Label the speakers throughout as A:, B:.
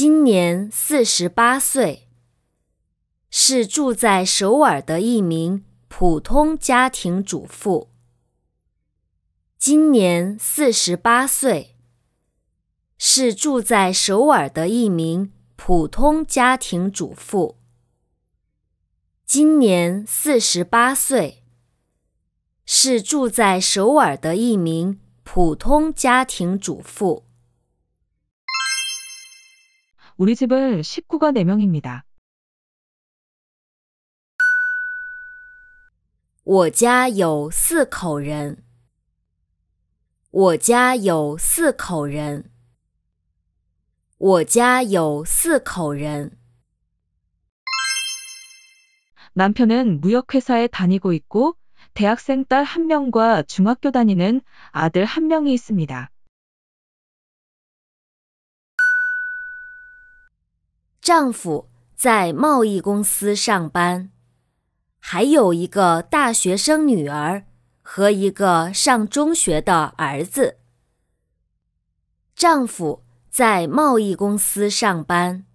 A: 今年四十八岁，是住在首尔的一名普通家庭主妇。今年四十八岁，是住在首尔的一名普通家庭主妇。今年四十八岁，是住在首尔的一名普通家庭主妇。 우리 집은 식구가 4명입니다. 我家有四口人.我家有四口人.我家有四口人. 남편은 무역회사에 다니고
B: 있고 대학생 딸 한명과 중학교 다니는 아들 한명이 있습니다.
A: 丈夫在贸易公司上班，还有一个大学生女儿和一个上中学的儿子。丈夫在贸易公司上班，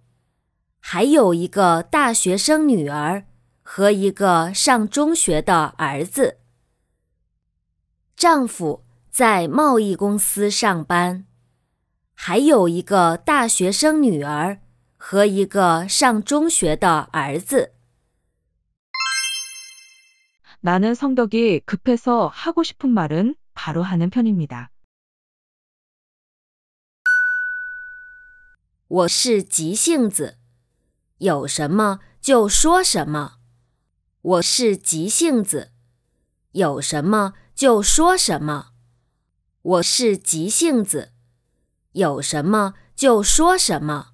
A: 还有一个大学生女儿和一个上中学的儿子。丈夫在贸易公司上班，还有一个大学生女儿。和一个上中学的儿子。나는
B: 성격이급해서하고싶은말은바로하는편입니 다。
A: 我是急性子，有什么就说什么。我是急性子，有什么就说什么。我是急性子，有什么就说什么。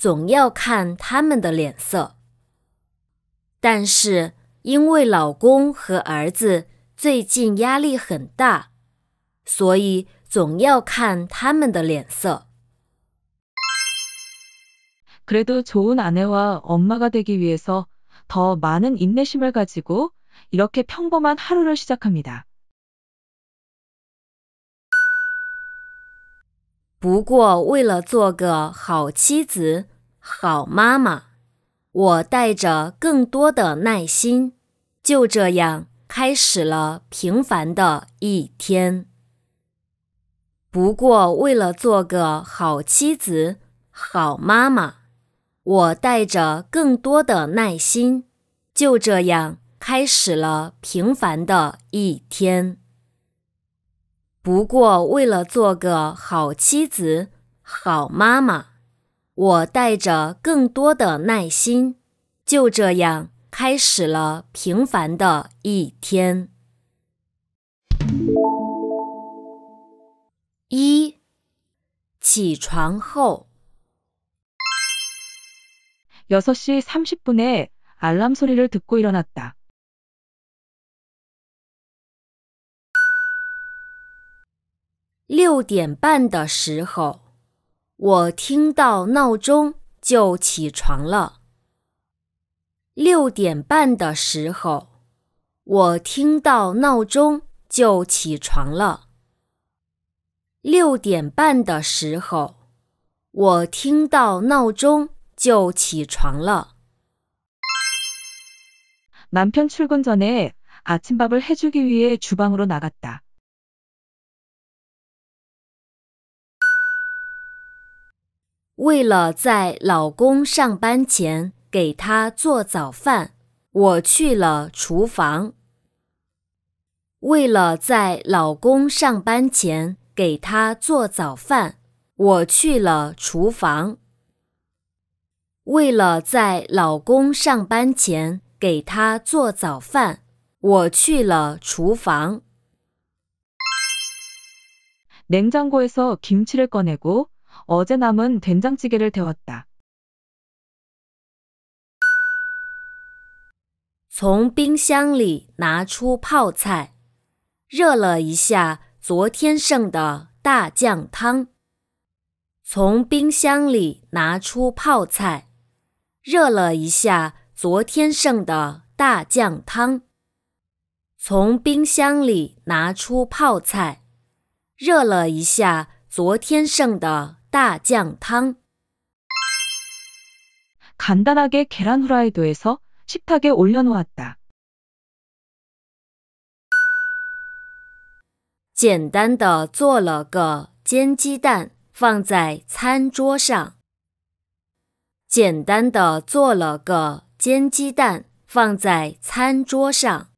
A: 总要看他们的脸色，但是因为老公和儿子最近压力很大，所以总要看他们的脸色。그래도좋은아
B: 내와엄마가되기위해서더많은인내심을가지고이렇게평범한하루를시작합니
A: 다不过为了做个好妻子。好妈妈，我带着更多的耐心，就这样开始了平凡的一天。不过，为了做个好妻子、好妈妈，我带着更多的耐心，就这样开始了平凡的一天。不过，为了做个好妻子、好妈妈。我带着更多的耐心，就这样开始了平凡的一天。一起床后，
B: 시분에알람소리를듣고일어났 다。
A: 六点半的时候。我听到闹钟就起床了。六点半的时候，我听到闹钟就起床了。六点半的时候，我听到闹钟就起床了。남편출근전에아
B: 침밥을해주기위해주방으로나갔다
A: 为了在老公上班前给他做早饭，我去了厨房。为了在老公上班前给他做早饭，我去了厨房。为了在老公上班前给他做早饭，我去了厨房。냉장고에서
B: 김치를꺼내고어제남은된장찌개를데웠 다。
A: 从冰箱里拿出泡菜，热了一下昨天剩的大酱汤。从冰箱里拿出泡菜，热了一下昨天剩的大酱汤。从冰箱里拿出泡菜，热了一下昨天剩的。大酱汤。简单地鸡蛋炒了，放上餐桌。简单的做了个煎鸡蛋，放在餐桌上。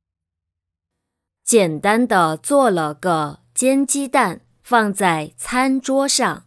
A: 简单的做了个煎鸡蛋，放在餐桌上。简单的做了个煎鸡蛋，放在餐桌上。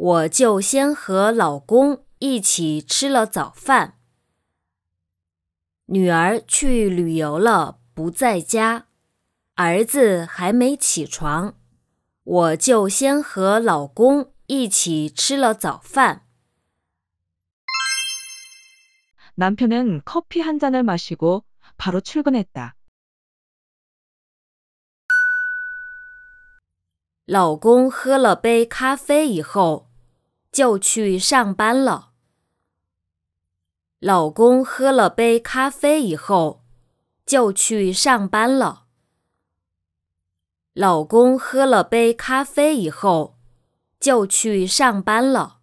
A: 我就先和老公一起吃了早饭，女儿去旅游了，不在家，儿子还没起床，我就先和老公一起吃了早饭。남편은커피한잔을
B: 마시고바로출근했다
A: 老公喝了杯咖啡以后。就去上班了。老公喝了杯咖啡以后，就去上班了。老公喝了杯咖啡以后，就去上班了。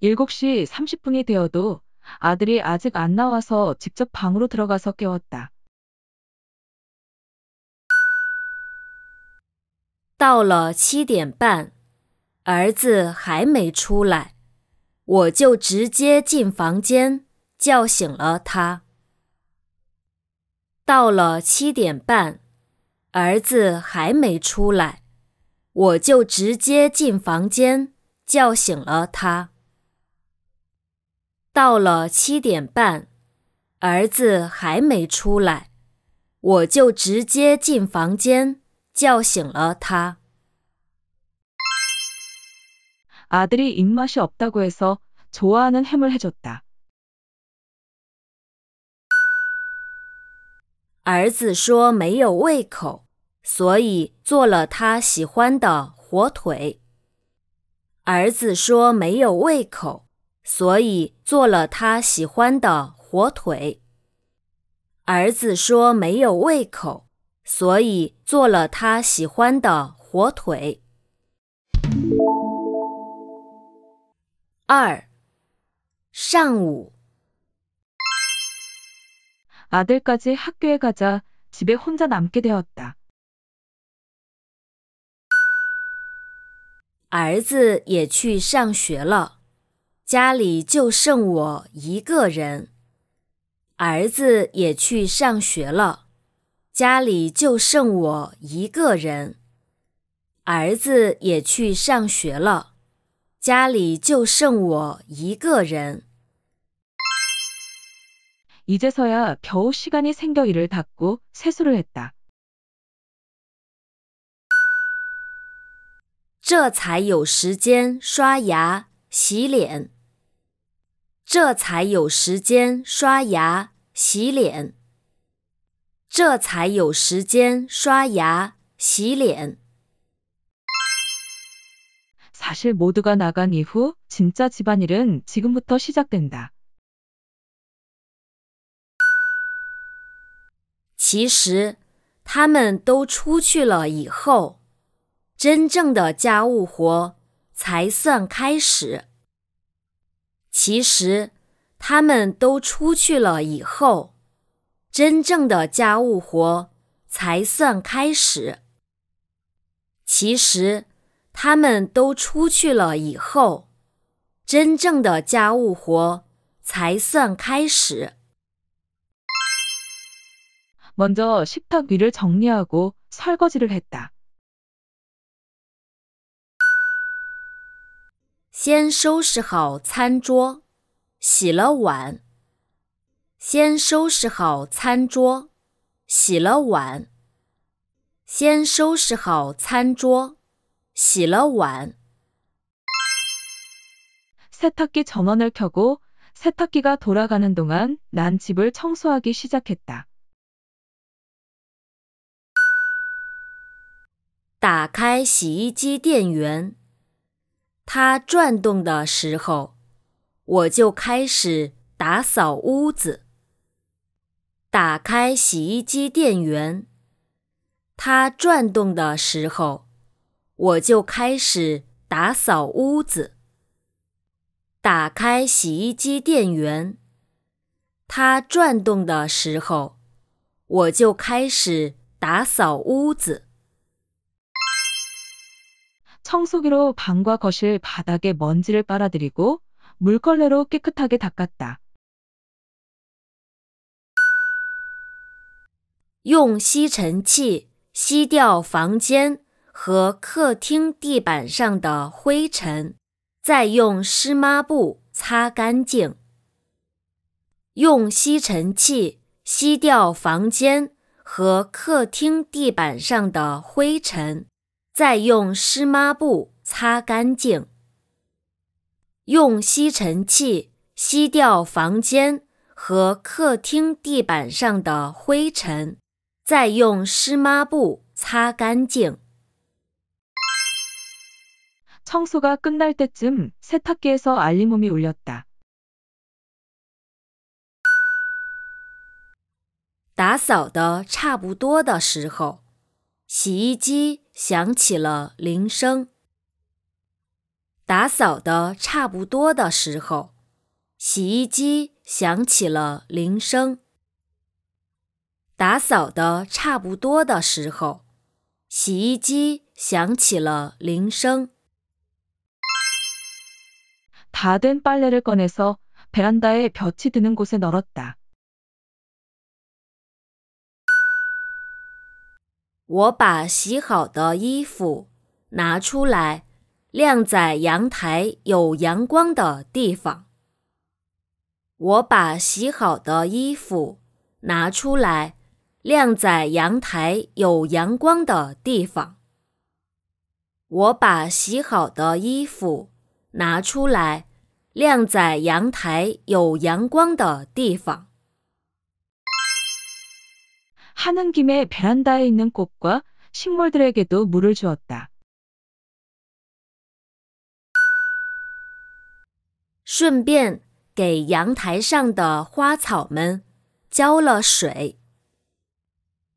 A: 일곱시삼십분이되어도
B: 아들이아직안나와서직접방으로들어가서깨웠다
A: 到了七点半，儿子还没出来，我就直接进房间叫醒了他。到了七点半，儿子还没出来，我就直接进房间叫醒了他。到了七点半，儿子还没出来，我就直接进房间。叫醒了他。儿子说没有胃口，所以做了他喜欢的火腿。儿子说没有胃口，所以做了他喜欢的火腿。儿子说没有胃口。所以做了他喜欢的火腿。二上午，儿子也去上学了，家里就剩我一个人。儿子也去上学了。家里就剩我一个人，儿子也去上学了，家里就剩我一个人。이제서야겨우시간이생겨이를닦고세수를했다这才有时间刷牙洗脸。这才有时间刷牙洗脸。这才有时间刷牙洗脸。
B: 其实，모두가나간이후진짜집안일은지금부터시작된다
A: 其实，他们都出去了以后，真正的家务活才算开始。其实，他们都出去了以后。真正的家务活才算开始。其实，他们都出去了以后，真正的家务活才算开始。먼저식탁위를정리하고설거지를했다先收拾好餐桌，洗了碗。先收拾好餐桌，洗了碗。先收拾好餐桌，洗了碗。세탁기전원을켜고세탁기가돌
B: 아가는동안난집을청소하기시작했다
A: 打开洗衣机电源，它转动的时候，我就开始打扫屋子。打开洗衣机电源，它转动的时候，我就开始打扫屋子。打开洗衣机电源，它转动的时候，我就开始打扫屋子。청소기로방
B: 과거실바닥에먼지를빨아들이고물걸레로깨끗하게닦았다
A: 用吸尘器吸掉房间和客厅地板上的灰尘，再用湿抹布擦干净。用吸尘器吸掉房间和客厅地板上的灰尘，再用湿抹布擦干净。用吸尘器吸掉房间和客厅地板上的灰尘。再用湿抹布擦干净。打扫的差不多的时候，洗衣机响起了铃声。打扫的差不多的时候，洗衣机响起了铃声。打扫的差不多的时候，洗衣机响起了铃声。我把洗好的衣服拿出来晾在阳台有阳光的地方。我把洗好的衣服拿出来。靓仔阳台有阳光的地方，我把洗好的衣服拿出来。晾在阳台有阳光的地方。하는김에베란다
B: 에있는꽃과식물들에게도물을주었다
A: 顺便给阳台上的花草们浇了水。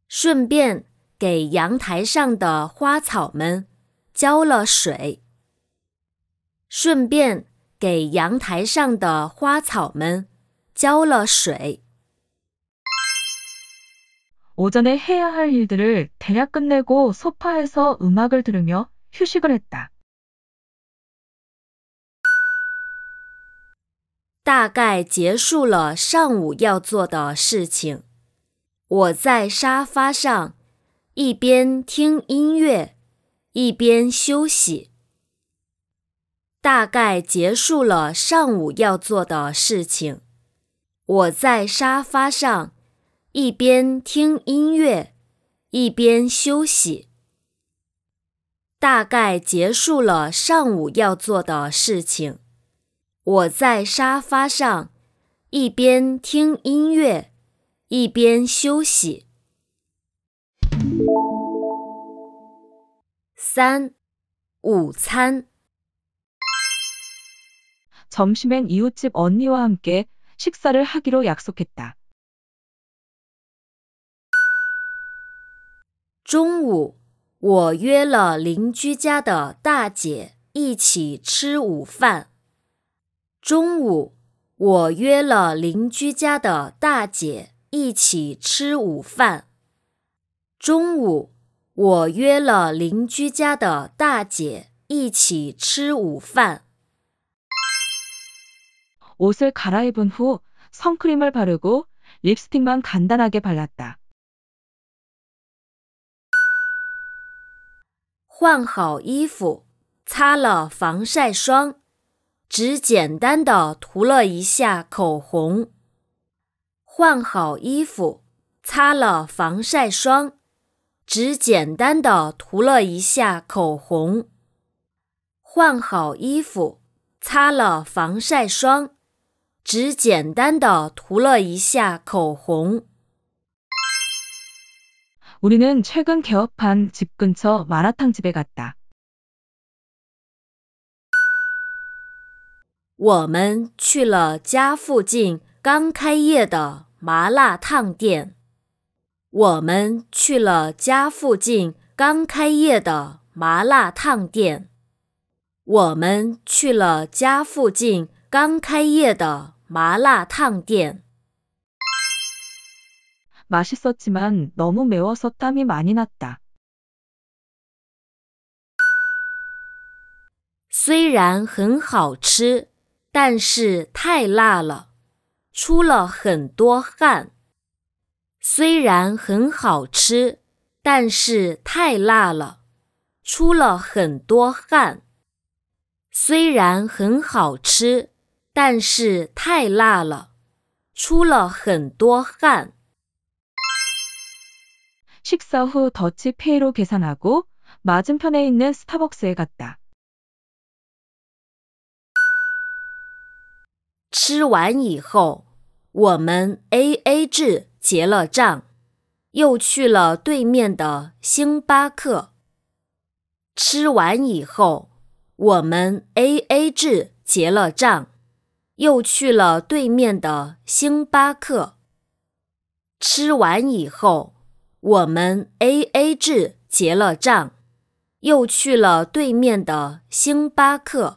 A: 顺便给阳台上的花草们浇了水。顺便给阳台上的花草们浇了水。해야할일들
B: 을대략끝내고소파에서음악을들으며휴식을했다
A: 大概结束了上午要做的事情。我在沙发上一边听音乐一边休息，大概结束了上午要做的事情。我在沙发上一边听音乐一边休息，大概结束了上午要做的事情。我在沙发上一边听音乐。一边休息，三午餐。
B: 점심엔이웃집언니와함께식사를
A: 하기로약속했 다。 中午我约了邻居家的大姐一起吃午饭。中午我约了邻居家的大姐。一起吃午饭。中午，我约了邻居家的大姐一起吃午饭。옷을갈아입은후
B: 선크림을바르고립스틱만간단하게발랐다
A: 换好衣服，擦了防晒霜，只简单的涂了一下口红。换好衣服，擦了防晒霜，只简单的涂了一下口红。换好衣服，擦了防晒霜，只简单的涂了一下口红。우리는최근개업
B: 한집근처마라탕집에갔다
A: 我们去了家附近。刚开业的麻辣烫店，我们去了家附近刚开业的麻辣烫店，我们去了家附近刚开业的麻辣烫店。
B: 맛있었지만너무매워서땀이많
A: 이났다虽然很好吃，但是太辣了。出了很多汗，虽然很好吃，但是太辣了。出了很多汗，虽然很好吃，但是太辣了。出了很多汗。食사후
B: 치페이로계산하고맞은편에있는스타벅스에갔다
A: 吃完以后。我们 A A 制结了账，又去了对面的星巴克。吃完以后，我们 A A 制结了账，又去了对面的星巴克。吃完以后，我们 A A 制结了账，又去了对面的星巴克。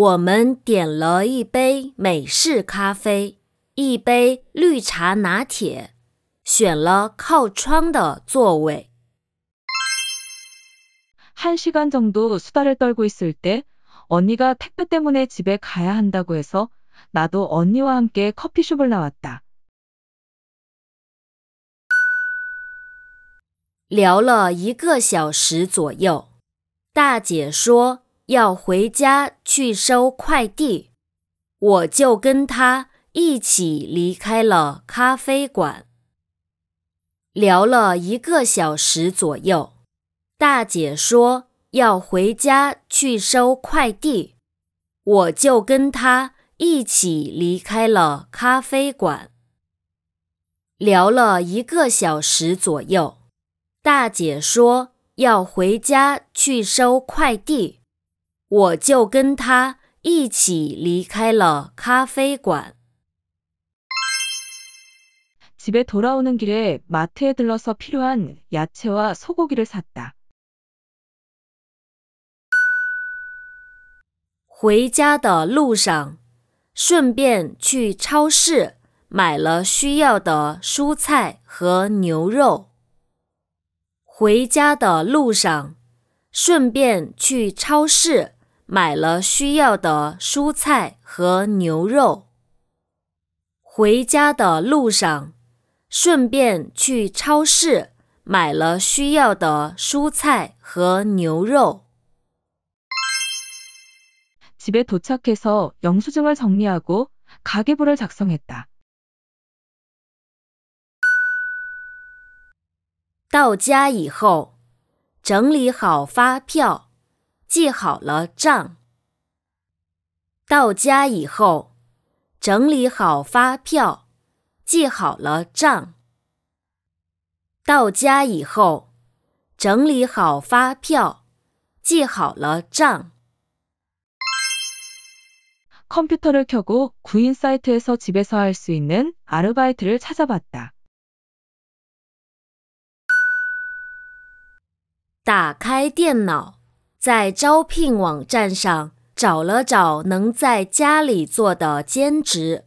A: 我们点了一杯美式咖啡，一杯绿茶拿铁，选了靠窗的座位。한시간
B: 정도수다를떨고있을때언니가택배때문에집에가야한다고해서나도언니와함께커피숍을나왔다
A: 聊了一个小时左右，大姐说。要回家去收快递，我就跟他一起离开了咖啡馆，聊了一个小时左右。大姐说要回家去收快递，我就跟她一起离开了咖啡馆，聊了一个小时左右。大姐说要回家去收快递。我就跟他一起离开了咖啡馆。집에돌아오는길에
B: 마트에들러서필요한야채와소고기를샀다
A: 回家的路上，顺便去超市买了需要的蔬菜和牛肉。回家的路上，顺便去超市。买了需要的蔬菜和牛肉。回家的路上，顺便去超市买了需要的蔬菜和牛肉。집에도착해서영수증을정리하고가계부를작성했다到家以后，整理好发票。记好了账，到家以后整理好发票，记好了账。到家以后整理好发票，记好了账。컴퓨터를켜고
B: 구인사이트에서집에서할수있는아르바이트를찾아봤다
A: 打开电脑。在招聘网站上找了找能在家里做的兼职。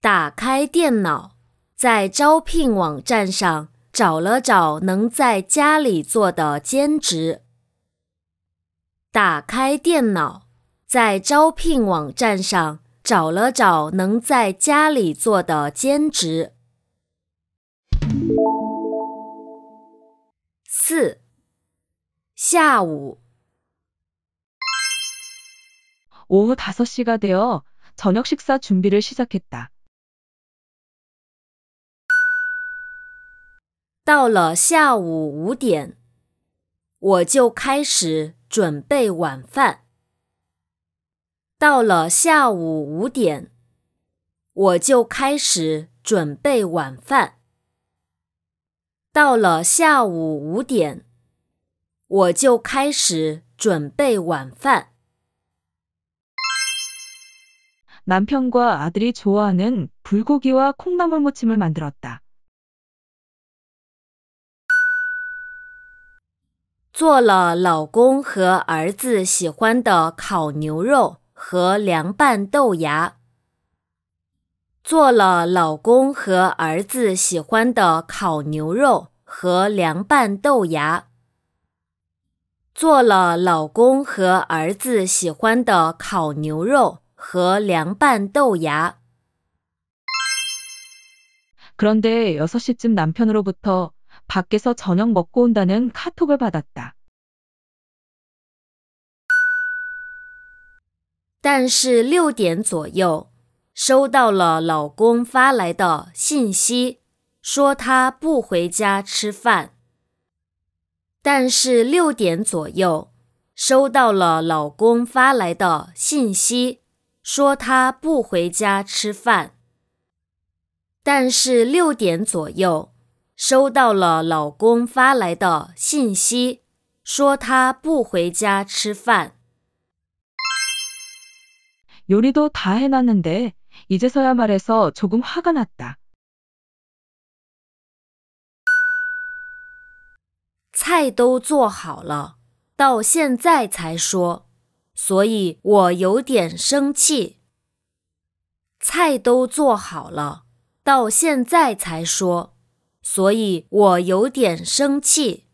A: 打开电脑，在招聘网站上找了找能在家里做的兼职。打开电脑，在招聘网站上找了找能在家里做的兼职。四。下午，到了下午五点，我就开始准备晚饭。到了下午五点，我就开始准备晚饭。到了下午五点。我就开始准备晚饭。
B: 남편과아들이좋아하는불고기와콩나물무침을만들었 다。
A: 做了老公和儿子喜欢的烤牛肉和凉拌豆芽。做了老公和儿子喜欢的烤牛肉和凉拌豆芽。做了老公和儿子喜欢的烤牛肉和凉拌豆芽。그런데여섯
B: 시쯤남편으로부터밖에서저녁먹고온다는카톡을받았다
A: 但是六点左右，收到了老公发来的信息，说他不回家吃饭。但是六点左右，收到了老公发来的信息，说他不回家吃饭。但是六点左右，收到了老公发来的信息，说他不回家吃饭。요리도
B: 다해놨는데이제서야말해서조금화가났다
A: 菜都做好了，到现在才说，所以我有点生气。菜都做好了，到现在才说，所以我有点生气。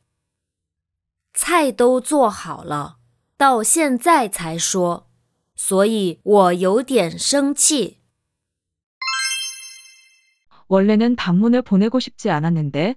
A: 菜都做好了，到现在才说，所以我有点生气。
B: 원래는방문을보내고싶지않았는데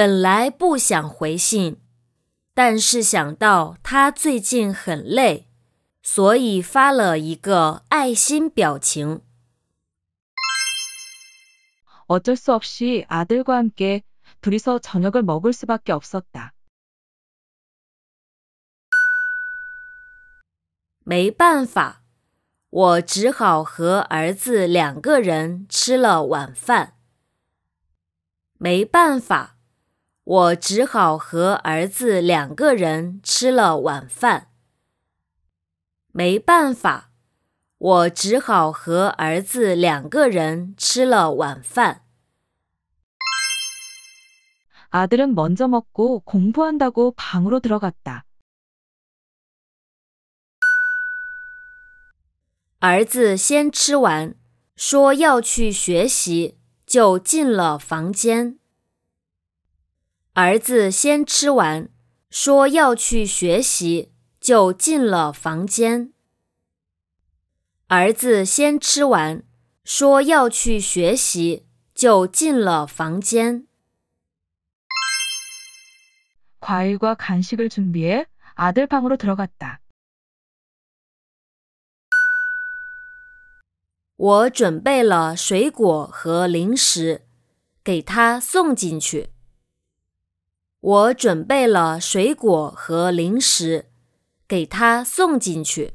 A: 本来不想回信，但是想到他最近很累，所以发了一个爱心表情。어쩔수
B: 없이아들과함께둘이서저녁을먹을수밖에없었다
A: 没办法，我只好和儿子两个人吃了晚饭。没办法。我只好和儿子两个人吃了晚饭。没办法，我只好和儿子两个人吃了晚饭。
B: 아들은먼저먹고공부한다고방으로들어갔다
A: 儿子先吃完，说要去学习，就进了房间。儿子先吃完，说要去学习，就进了房间。儿子先吃完，说要去学习，就进了房间。과일과간식을준비해아들방으로
B: 들어갔다
A: 我准备了水果和零食，给他送进去。我准备了水果和零食，给他送进去。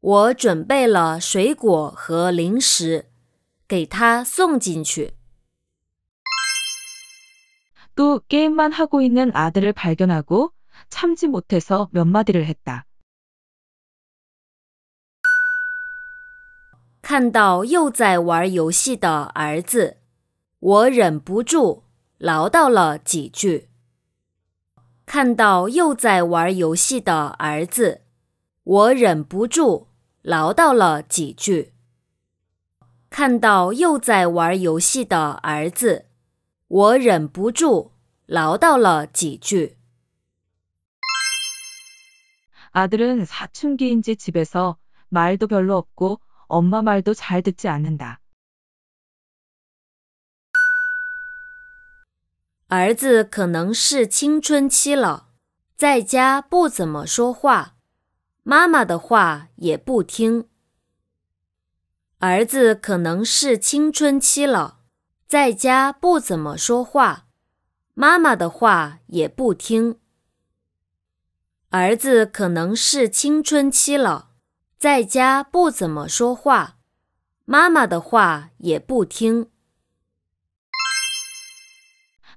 A: 我准备了水果和零食，给他送进去。看到又在玩游戏的儿子，我忍不住。唠叨了几句，看到又在玩游戏的儿子，我忍不住唠叨了几句。看到又在玩游戏的儿子，我忍不住唠叨了几句。아들은사춘기인지집에서
B: 말도별로없고엄마말도잘듣지않는다
A: 儿子可能是青春期了，在家不怎么说话，妈妈的话也不听。儿子可能是青春期了，在家不怎么说话，妈妈的话也不听。儿子可能是青春期了，在家不怎么说话，妈妈的话也不听。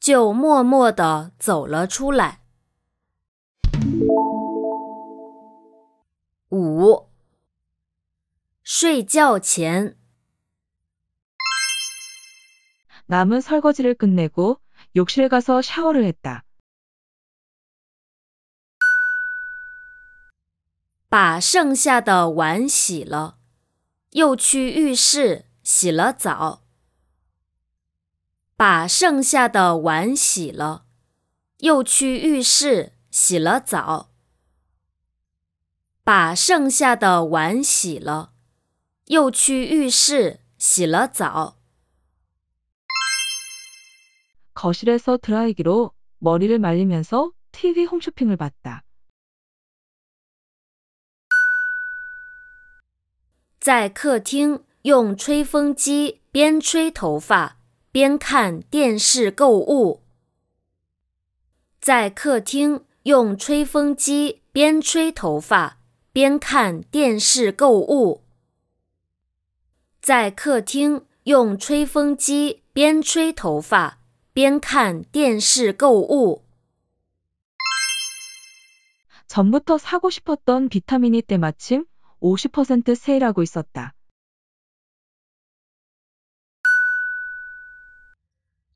A: 就默默地走了出来。五睡觉前，
B: 남은설거지를끝내고욕실가서샤워를했다
A: 把剩下的碗洗了，又去浴室洗了澡。把剩下的碗洗了，又去浴室洗了澡。把剩下的碗洗了，又去浴室洗了澡。
B: 거실에서드라이기로머리를말리면서 TV 홈쇼핑
A: 을봤다在客厅用吹风机边吹头发。边看电视购物，在客厅用吹风机边吹头发，边看电视购物。在客厅用吹风机边吹头发，边看电视购物。
B: 전부터사고싶었던비타민이때마침50%세일하고있었다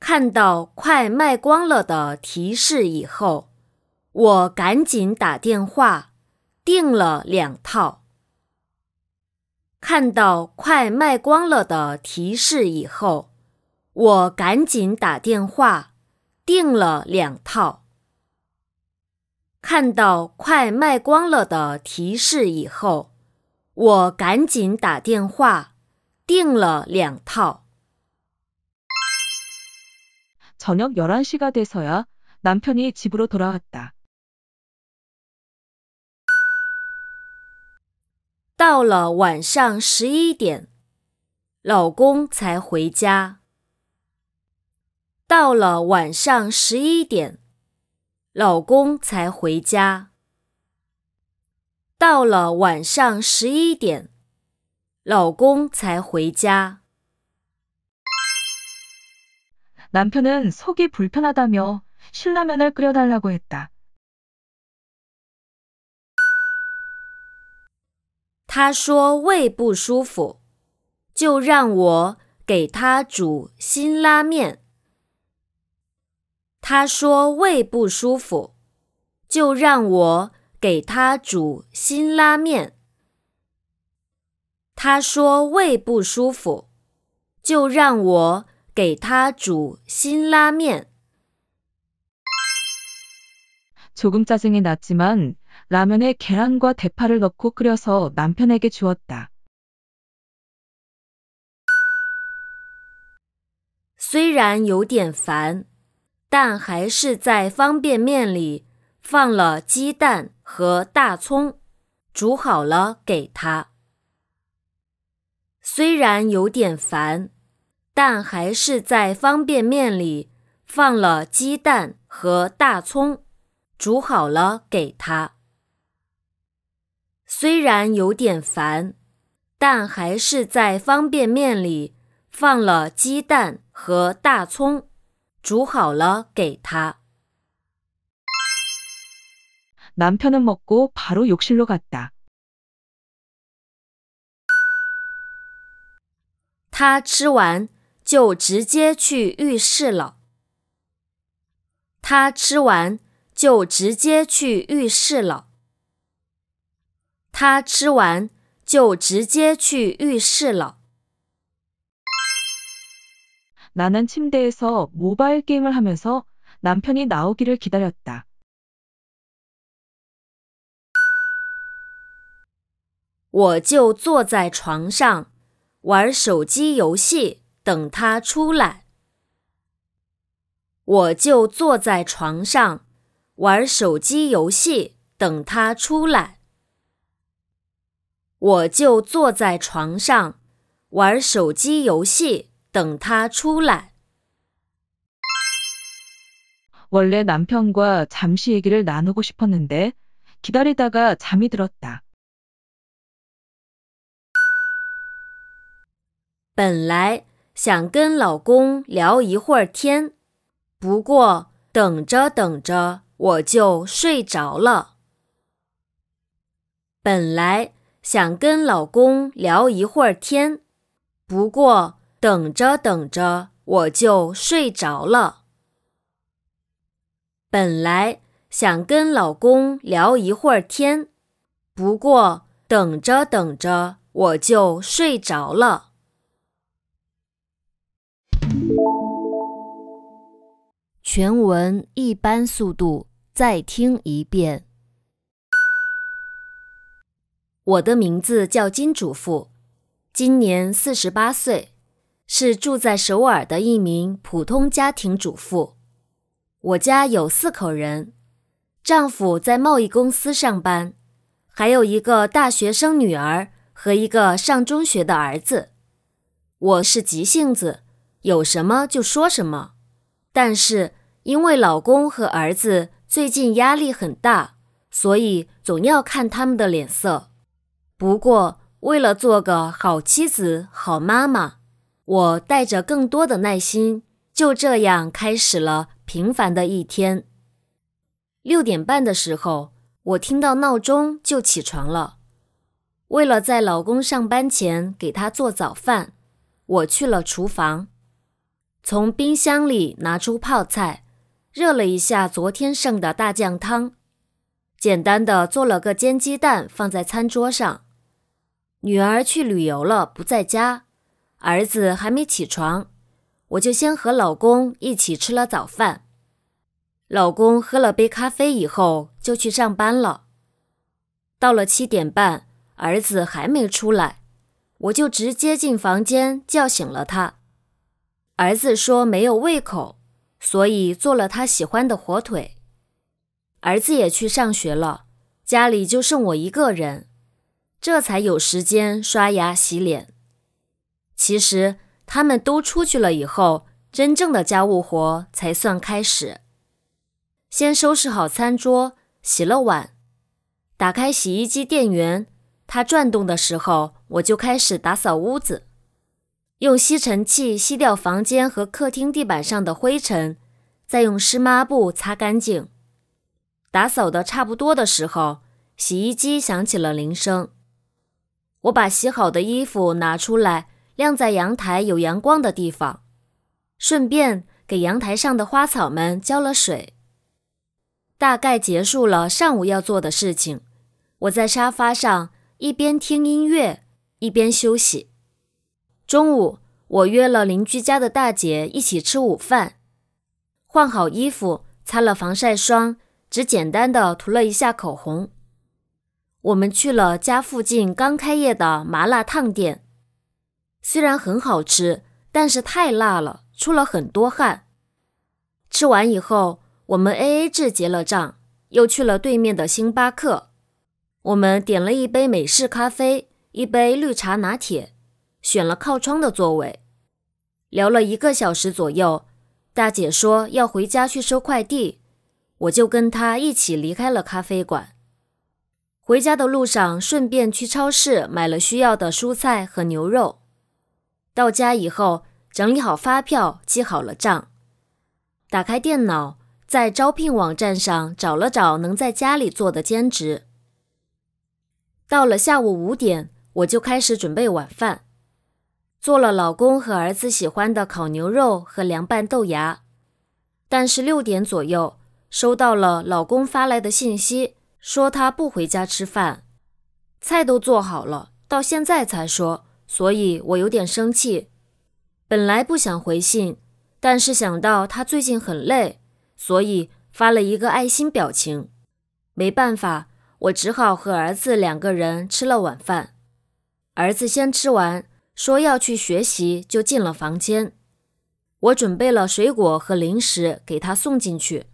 A: 看到快卖光了的提示以后，我赶紧打电话订了两套。看到快卖光了的提示以后，我赶紧打电话订了两套。看到快卖光了的提示以后，我赶紧打电话订了两套。到了晚上十一点，老公才回家。到了晚上十一点，老公才回家。到了晚上十一点，老公才回家。남편은속이불편하다며신라면을끓여달라고했 다。 他说胃不舒服，就让我给他煮辛拉面。他说胃不舒服，就让我给他煮辛拉面。他说胃不舒服，就让我。给他煮新拉面。
B: 조금짜증이났지만라면에계란과대파를넣고끓여서남편에게주었다
A: 虽然有点烦，但还是在方便面里放了鸡蛋和大葱，煮好了给他。虽然有点烦。但还是在方便面里放了鸡蛋和大葱，煮好了给他。虽然有点烦，但还是在方便面里放了鸡蛋和大葱，煮好了给他。
B: 남편은먹고바로욕실로갔다
A: 他吃完。就直接去浴室了。他吃完就直接去浴室了。他吃完就直接去浴室了。
B: 나는침대에서모바일게임을하면서남편이나오기를기다렸
A: 다我就坐在床上玩手机游戏。等他出来，我就坐在床上玩手机游戏。等他出来，我就坐在床上玩手机游戏。等他出来。
B: 원래남편과잠시얘기를나누고싶었는데기다리다가잠이들었다
A: 想跟老公聊一会儿天，不过等着等着我就睡着了。本来想跟老公聊一会儿天，不过等着等着我就睡着了。本来想跟老公聊一会儿天，不过等着等着我就睡着了。全文一般速度，再听一遍。我的名字叫金主妇，今年四十八岁，是住在首尔的一名普通家庭主妇。我家有四口人，丈夫在贸易公司上班，还有一个大学生女儿和一个上中学的儿子。我是急性子，有什么就说什么，但是。因为老公和儿子最近压力很大，所以总要看他们的脸色。不过，为了做个好妻子、好妈妈，我带着更多的耐心，就这样开始了平凡的一天。六点半的时候，我听到闹钟就起床了。为了在老公上班前给他做早饭，我去了厨房，从冰箱里拿出泡菜。热了一下昨天剩的大酱汤，简单的做了个煎鸡蛋放在餐桌上。女儿去旅游了不在家，儿子还没起床，我就先和老公一起吃了早饭。老公喝了杯咖啡以后就去上班了。到了七点半，儿子还没出来，我就直接进房间叫醒了他。儿子说没有胃口。所以做了他喜欢的火腿，儿子也去上学了，家里就剩我一个人，这才有时间刷牙洗脸。其实他们都出去了以后，真正的家务活才算开始。先收拾好餐桌，洗了碗，打开洗衣机电源，它转动的时候，我就开始打扫屋子。用吸尘器吸掉房间和客厅地板上的灰尘，再用湿抹布擦干净。打扫得差不多的时候，洗衣机响起了铃声。我把洗好的衣服拿出来晾在阳台有阳光的地方，顺便给阳台上的花草们浇了水。大概结束了上午要做的事情，我在沙发上一边听音乐一边休息。中午，我约了邻居家的大姐一起吃午饭。换好衣服，擦了防晒霜，只简单的涂了一下口红。我们去了家附近刚开业的麻辣烫店，虽然很好吃，但是太辣了，出了很多汗。吃完以后，我们 A A 制结了账，又去了对面的星巴克。我们点了一杯美式咖啡，一杯绿茶拿铁。选了靠窗的座位，聊了一个小时左右。大姐说要回家去收快递，我就跟她一起离开了咖啡馆。回家的路上，顺便去超市买了需要的蔬菜和牛肉。到家以后，整理好发票，记好了账，打开电脑，在招聘网站上找了找能在家里做的兼职。到了下午五点，我就开始准备晚饭。做了老公和儿子喜欢的烤牛肉和凉拌豆芽，但是六点左右收到了老公发来的信息，说他不回家吃饭，菜都做好了，到现在才说，所以我有点生气。本来不想回信，但是想到他最近很累，所以发了一个爱心表情。没办法，我只好和儿子两个人吃了晚饭。儿子先吃完。说要去学习，就进了房间。我准备了水果和零食给他送进去。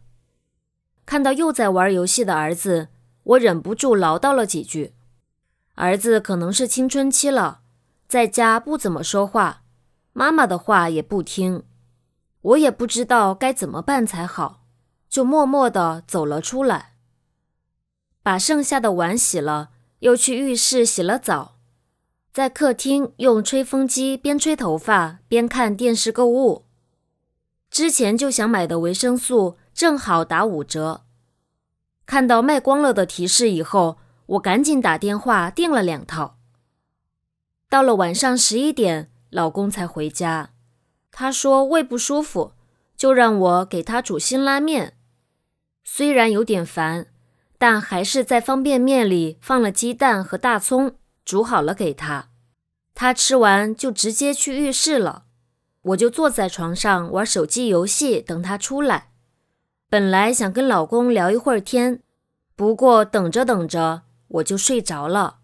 A: 看到又在玩游戏的儿子，我忍不住唠叨了几句。儿子可能是青春期了，在家不怎么说话，妈妈的话也不听。我也不知道该怎么办才好，就默默地走了出来，把剩下的碗洗了，又去浴室洗了澡。在客厅用吹风机边吹头发边看电视购物，之前就想买的维生素正好打五折。看到卖光了的提示以后，我赶紧打电话订了两套。到了晚上十一点，老公才回家。他说胃不舒服，就让我给他煮辛拉面。虽然有点烦，但还是在方便面里放了鸡蛋和大葱。煮好了给他，他吃完就直接去浴室了。我就坐在床上玩手机游戏，等他出来。本来想跟老公聊一会儿天，不过等着等着我就睡着了。